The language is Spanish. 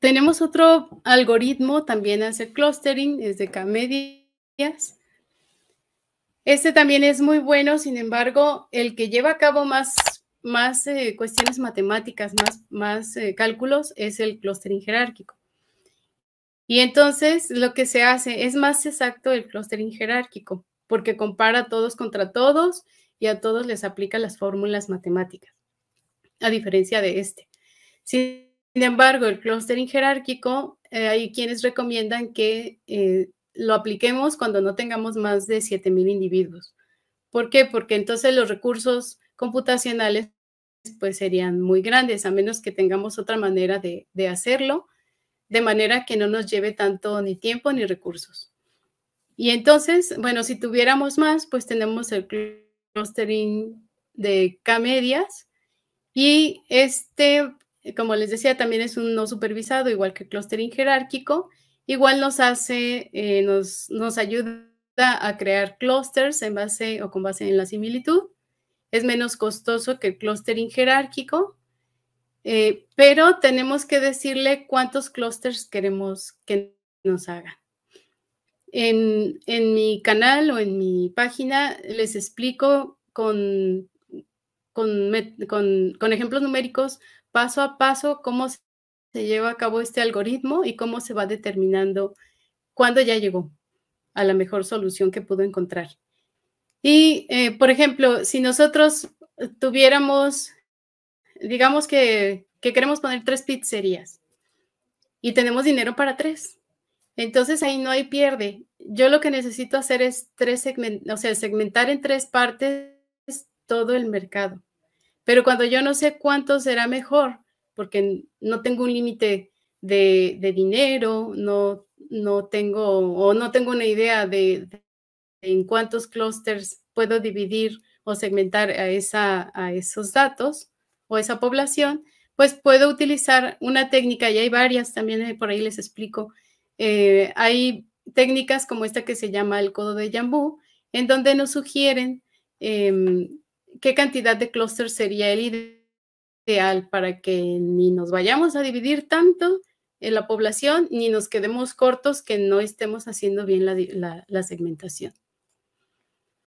Tenemos otro algoritmo, también hace clustering, es de K-medias. Este también es muy bueno, sin embargo, el que lleva a cabo más, más eh, cuestiones matemáticas, más, más eh, cálculos, es el clustering jerárquico. Y entonces lo que se hace es más exacto el clustering jerárquico, porque compara todos contra todos y a todos les aplica las fórmulas matemáticas, a diferencia de este. Sí. Sin embargo, el clustering jerárquico, eh, hay quienes recomiendan que eh, lo apliquemos cuando no tengamos más de 7.000 individuos. ¿Por qué? Porque entonces los recursos computacionales pues serían muy grandes, a menos que tengamos otra manera de, de hacerlo, de manera que no nos lleve tanto ni tiempo ni recursos. Y entonces, bueno, si tuviéramos más, pues tenemos el clustering de K-medias y este eh, como les decía, también es un no supervisado, igual que clustering jerárquico. Igual nos hace, eh, nos, ayuda a crear clusters en base o con base en la similitud. Es menos costoso que el clustering jerárquico, eh, pero tenemos que decirle cuántos clusters queremos que nos hagan. En, mi canal o en mi página les explico con, con, con ejemplos numéricos paso a paso cómo se lleva a cabo este algoritmo y cómo se va determinando cuándo ya llegó a la mejor solución que pudo encontrar. Y, eh, por ejemplo, si nosotros eh, tuviéramos, digamos que, queremos poner tres pizzerías y tenemos dinero para tres, entonces ahí no hay pierde. Yo lo que necesito hacer es tres o sea, segmentar en tres partes todo el mercado. Pero cuando yo no sé cuánto será mejor, porque no tengo un límite de, dinero, no, no tengo o no tengo una idea de, en cuántos clústeres puedo dividir o segmentar a, esa, a esos datos o esa población, pues puedo utilizar una técnica, y hay varias también, eh, por ahí les explico, eh, hay técnicas como esta que se llama el codo de Jambú, en donde nos sugieren em, qué cantidad de clúster sería el ideal para que ni nos vayamos a dividir tanto en la población ni nos quedemos cortos que no estemos haciendo bien la, la segmentación.